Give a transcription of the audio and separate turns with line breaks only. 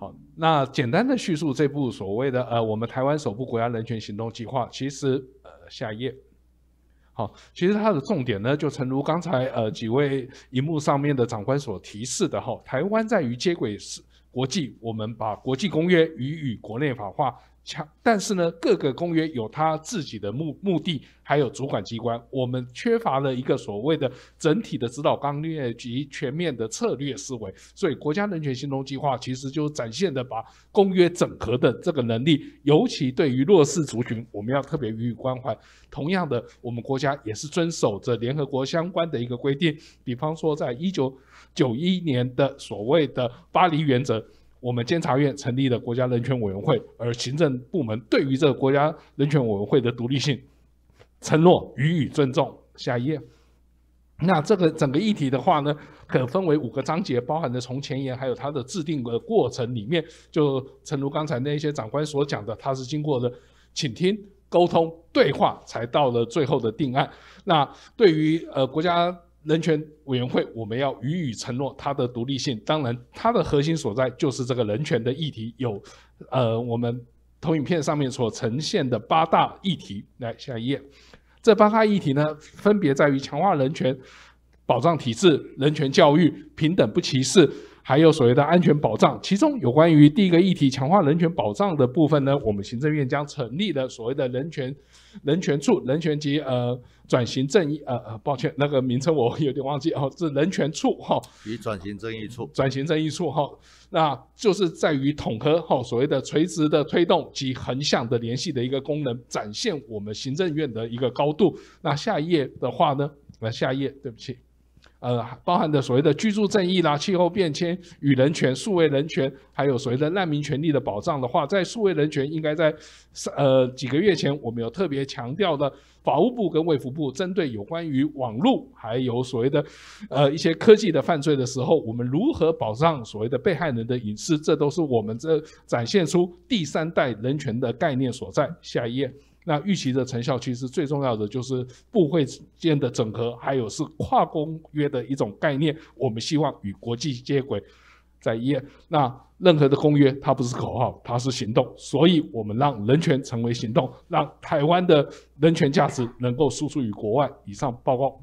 好，那简单的叙述这部所谓的呃，我们台湾首部国家人权行动计划，其实呃下一页，好，其实它的重点呢，就诚如刚才呃几位荧幕上面的长官所提示的哈，台湾在于接轨是国际，我们把国际公约予以国内法化。但是呢，各个公约有它自己的目目的，还有主管机关。我们缺乏了一个所谓的整体的指导纲略及全面的策略思维。所以，国家人权行动计划其实就展现的把公约整合的这个能力。尤其对于弱势族群，我们要特别予以关怀。同样的，我们国家也是遵守着联合国相关的一个规定。比方说，在一九九一年的所谓的巴黎原则。我们监察院成立了国家人权委员会，而行政部门对于这个国家人权委员会的独立性承诺予以尊重。下一页，那这个整个议题的话呢，可分为五个章节，包含的从前言，还有它的制定的过程里面，就诚如刚才那些长官所讲的，它是经过了倾听、沟通、对话，才到了最后的定案。那对于呃国家。人权委员会，我们要予以承诺它的独立性。当然，它的核心所在就是这个人权的议题。有，呃，我们投影片上面所呈现的八大议题。来，下一页。这八大议题呢，分别在于强化人权保障体制、人权教育、平等不歧视。还有所谓的安全保障，其中有关于第一个议题强化人权保障的部分呢，我们行政院将成立的所谓的人权人权处人权及呃转型正义呃呃，抱歉那个名称我有点忘记哦是人权处哈与转型正义处转型正义处哈那就是在于统合哈所谓的垂直的推动及横向的联系的一个功能展现我们行政院的一个高度。那下一页的话呢，来下一页，对不起。呃，包含的所谓的居住正义啦、气候变迁与人权、数位人权，还有所谓的难民权利的保障的话，在数位人权应该在呃几个月前，我们有特别强调的，法务部跟卫福部针对有关于网络还有所谓的呃一些科技的犯罪的时候，我们如何保障所谓的被害人的隐私，这都是我们这展现出第三代人权的概念所在。下一页。那预期的成效，其实最重要的就是部会间的整合，还有是跨公约的一种概念。我们希望与国际接轨，在一，那任何的公约它不是口号，它是行动。所以，我们让人权成为行动，让台湾的人权价值能够输出于国外。以上报告。